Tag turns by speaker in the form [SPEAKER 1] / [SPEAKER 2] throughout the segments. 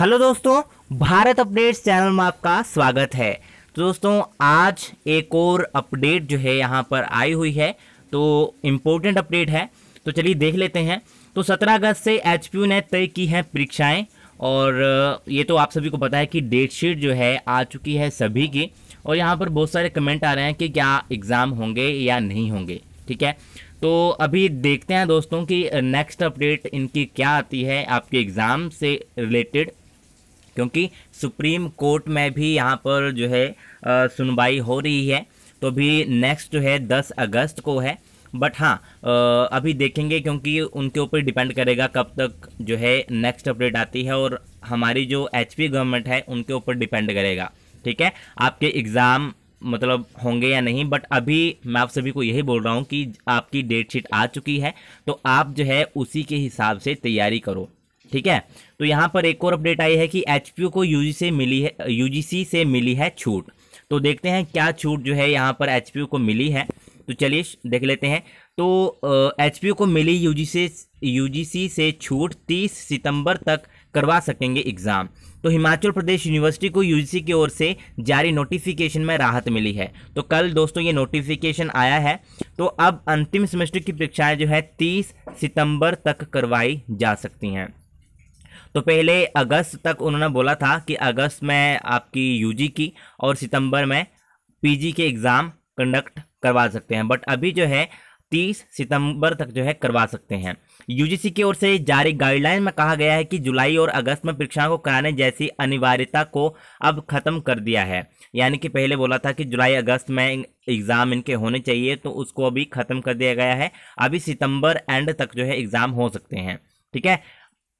[SPEAKER 1] hello दोस्तों Bharat updates channel में आपका स्वागत है तो दोस्तों आज एक और अपडेट जो है यहाँ पर आई हुई है तो इम्पोर्टेंट अपडेट है तो चलिए देख लेते हैं तो 17 अगस्त से एच ने तय की हैं परीक्षाएं और ये तो आप सभी को पता है कि डेट शीट जो है आ चुकी है सभी की और यहाँ पर बहुत सारे कमेंट आ रहे हैं कि क्या एग्ज़ाम होंगे या नहीं होंगे ठीक है तो अभी देखते हैं दोस्तों कि नेक्स्ट अपडेट इनकी क्या आती है आपके एग्ज़ाम से रिलेटेड क्योंकि सुप्रीम कोर्ट में भी यहाँ पर जो है सुनवाई हो रही है तो भी नेक्स्ट जो है दस अगस्त को है बट हाँ अभी देखेंगे क्योंकि उनके ऊपर डिपेंड करेगा कब तक जो है नेक्स्ट अपडेट आती है और हमारी जो एच गवर्नमेंट है उनके ऊपर डिपेंड करेगा ठीक है आपके एग्ज़ाम मतलब होंगे या नहीं बट अभी मैं आप सभी को यही बोल रहा हूँ कि आपकी डेट शीट आ चुकी है तो आप जो है उसी के हिसाब से तैयारी करो ठीक है तो यहाँ पर एक और अपडेट आई है कि एच को यू से मिली है यू से मिली है छूट तो देखते हैं क्या छूट जो है यहाँ पर एच को मिली है तो चलिए देख लेते हैं तो एच को मिली यू से यू से छूट तीस सितंबर तक करवा सकेंगे एग्ज़ाम तो हिमाचल प्रदेश यूनिवर्सिटी को यू की ओर से जारी नोटिफिकेशन में राहत मिली है तो कल दोस्तों ये नोटिफिकेशन आया है तो अब अंतिम सेमेस्टर की परीक्षाएं जो है 30 सितंबर तक करवाई जा सकती हैं तो पहले अगस्त तक उन्होंने बोला था कि अगस्त में आपकी यूजी की और सितंबर में पीजी के एग्ज़ाम कंडक्ट करवा सकते हैं बट अभी जो है तीस सितंबर तक जो है करवा सकते हैं यूजीसी की ओर से जारी गाइडलाइन में कहा गया है कि जुलाई और अगस्त में परीक्षाओं को कराने जैसी अनिवार्यता को अब ख़त्म कर दिया है यानी कि पहले बोला था कि जुलाई अगस्त में एग्ज़ाम इनके होने चाहिए तो उसको अभी ख़त्म कर दिया गया है अभी सितंबर एंड तक जो है एग्ज़ाम हो सकते हैं ठीक है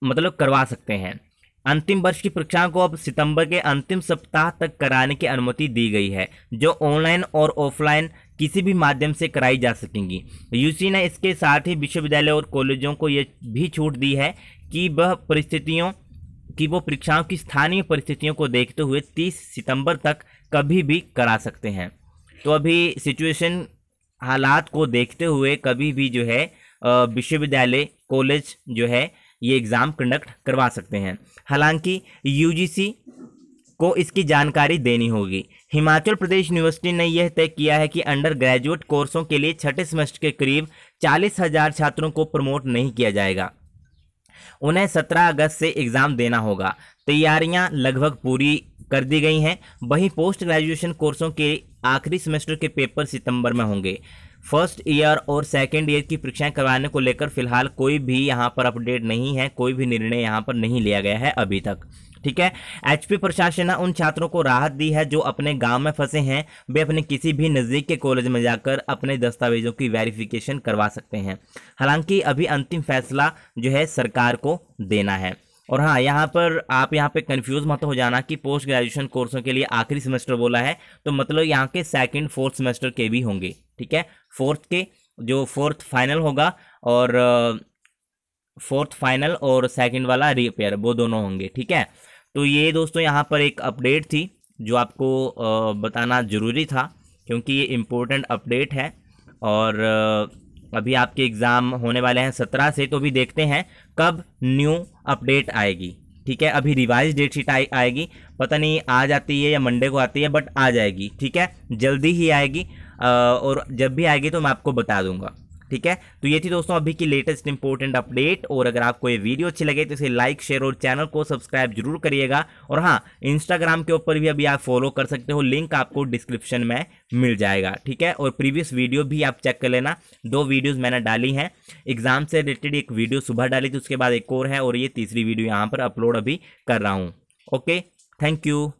[SPEAKER 1] मतलब करवा सकते हैं अंतिम वर्ष की परीक्षाओं को अब सितंबर के अंतिम सप्ताह तक कराने की अनुमति दी गई है जो ऑनलाइन और ऑफलाइन किसी भी माध्यम से कराई जा सकेंगी यूसी ने इसके साथ ही विश्वविद्यालय और कॉलेजों को यह भी छूट दी है कि वह परिस्थितियों कि वो परीक्षाओं की स्थानीय परिस्थितियों को देखते हुए 30 सितंबर तक कभी भी करा सकते हैं तो अभी सिचुएशन हालात को देखते हुए कभी भी जो है विश्वविद्यालय कॉलेज जो है ये एग्ज़ाम कंडक्ट करवा सकते हैं हालांकि यूजीसी को इसकी जानकारी देनी होगी हिमाचल प्रदेश यूनिवर्सिटी ने यह तय किया है कि अंडर ग्रेजुएट कोर्सों के लिए छठे सेमेस्टर के करीब चालीस हजार छात्रों को प्रमोट नहीं किया जाएगा उन्हें सत्रह अगस्त से एग्ज़ाम देना होगा तैयारियां लगभग पूरी कर दी गई हैं वहीं पोस्ट ग्रेजुएशन कोर्सों के आखिरी सेमेस्टर के पेपर सितंबर में होंगे फर्स्ट ईयर और सेकेंड ईयर की परीक्षाएं करवाने को लेकर फिलहाल कोई भी यहाँ पर अपडेट नहीं है कोई भी निर्णय यहाँ पर नहीं लिया गया है अभी तक ठीक है एचपी प्रशासन ने उन छात्रों को राहत दी है जो अपने गांव में फंसे हैं वे अपने किसी भी नज़दीक के कॉलेज में जाकर अपने दस्तावेजों की वेरिफिकेशन करवा सकते हैं हालांकि अभी अंतिम फैसला जो है सरकार को देना है और हाँ यहाँ पर आप यहाँ पे कंफ्यूज मत हो जाना कि पोस्ट ग्रेजुएशन कोर्सों के लिए आखिरी सेमेस्टर बोला है तो मतलब यहाँ के सेकेंड फोर्थ सेमेस्टर के भी होंगे ठीक है फोर्थ के जो फोर्थ फाइनल होगा और फोर्थ फाइनल और सेकंड वाला रिपेयर वो दोनों होंगे ठीक है तो ये दोस्तों यहाँ पर एक अपडेट थी जो आपको बताना ज़रूरी था क्योंकि ये इम्पोर्टेंट अपडेट है और अभी आपके एग्ज़ाम होने वाले हैं सत्रह से तो भी देखते हैं कब न्यू अपडेट आएगी ठीक है अभी रिवाइज डेट शीट आए, आएगी पता नहीं आ जाती है या मंडे को आती है बट आ जाएगी ठीक है जल्दी ही आएगी और जब भी आएगी तो मैं आपको बता दूंगा ठीक है तो ये थी दोस्तों अभी की लेटेस्ट इंपॉर्टेंट अपडेट और अगर आपको ये वीडियो अच्छी लगे तो इसे लाइक शेयर और चैनल को सब्सक्राइब जरूर करिएगा और हाँ इंस्टाग्राम के ऊपर भी अभी आप फॉलो कर सकते हो लिंक आपको डिस्क्रिप्शन में मिल जाएगा ठीक है और प्रीवियस वीडियो भी आप चेक कर लेना दो वीडियोज़ मैंने डाली हैं एग्जाम से रिलेटेड एक वीडियो सुबह डाली थी उसके बाद एक और है और ये तीसरी वीडियो यहाँ पर अपलोड अभी कर रहा हूँ ओके थैंक यू